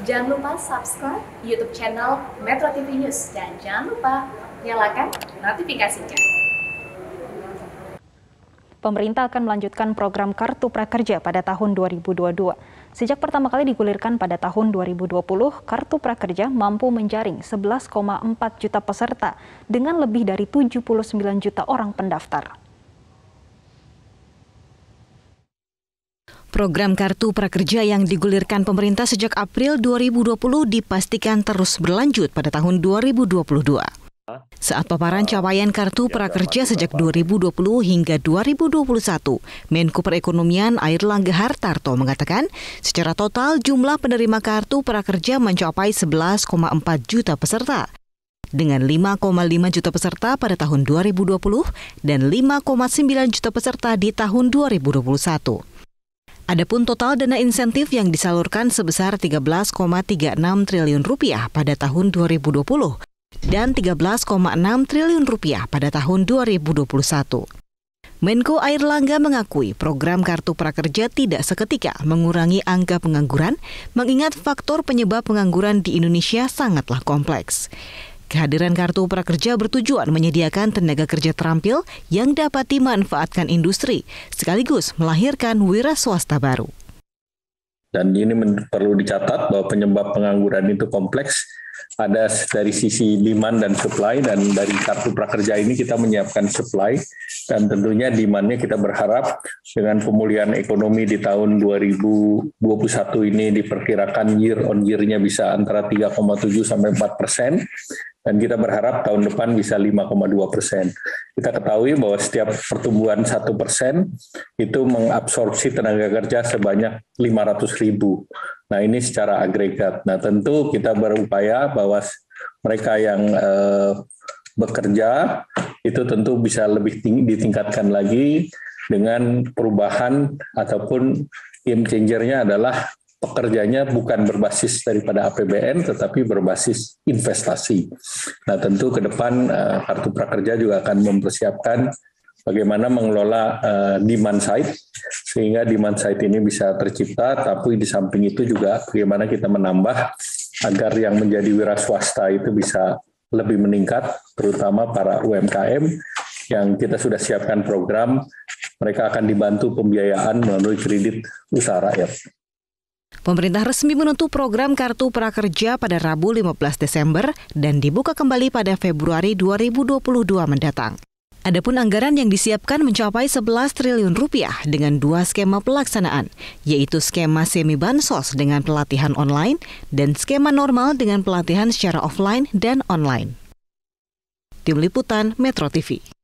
Jangan lupa subscribe YouTube channel Metro TV News dan jangan lupa nyalakan notifikasinya. Pemerintah akan melanjutkan program Kartu Prakerja pada tahun 2022. Sejak pertama kali digulirkan pada tahun 2020, Kartu Prakerja mampu menjaring 11,4 juta peserta dengan lebih dari 79 juta orang pendaftar. Program Kartu Prakerja yang digulirkan pemerintah sejak April 2020 dipastikan terus berlanjut pada tahun 2022. Saat paparan capaian kartu prakerja sejak 2020 hingga 2021, Menko Perekonomian Air Langga Hartarto mengatakan, secara total jumlah penerima kartu prakerja mencapai 11,4 juta peserta. Dengan 5,5 juta peserta pada tahun 2020 dan 5,9 juta peserta di tahun 2021. Adapun total dana insentif yang disalurkan sebesar 13,36 triliun rupiah pada tahun 2020 dan 13,6 triliun rupiah pada tahun 2021. Menko Air Langga mengakui program Kartu Prakerja tidak seketika mengurangi angka pengangguran, mengingat faktor penyebab pengangguran di Indonesia sangatlah kompleks. Kehadiran kartu prakerja bertujuan menyediakan tenaga kerja terampil yang dapat dimanfaatkan industri, sekaligus melahirkan wira swasta baru. Dan ini perlu dicatat bahwa penyebab pengangguran itu kompleks, ada dari sisi demand dan supply dan dari kartu prakerja ini kita menyiapkan supply dan tentunya demandnya kita berharap dengan pemulihan ekonomi di tahun 2021 ini diperkirakan year on year-nya bisa antara 3,7 sampai 4 persen dan kita berharap tahun depan bisa 5,2 persen. Kita ketahui bahwa setiap pertumbuhan satu persen itu mengabsorpsi tenaga kerja sebanyak 500 ribu. Nah ini secara agregat. Nah tentu kita berupaya bahwa mereka yang eh, bekerja itu tentu bisa lebih tinggi, ditingkatkan lagi dengan perubahan ataupun game changernya adalah pekerjanya bukan berbasis daripada APBN tetapi berbasis investasi. Nah, tentu ke depan eh, kartu prakerja juga akan mempersiapkan bagaimana mengelola eh, demand side sehingga demand side ini bisa tercipta tapi di samping itu juga bagaimana kita menambah agar yang menjadi wira swasta itu bisa lebih meningkat terutama para UMKM yang kita sudah siapkan program mereka akan dibantu pembiayaan melalui kredit usaha rakyat. Pemerintah resmi menutup program Kartu Prakerja pada Rabu 15 Desember dan dibuka kembali pada Februari 2022 mendatang. Adapun anggaran yang disiapkan mencapai 11 triliun rupiah dengan dua skema pelaksanaan, yaitu skema semi bansos dengan pelatihan online dan skema normal dengan pelatihan secara offline dan online. Tim Liputan Metro TV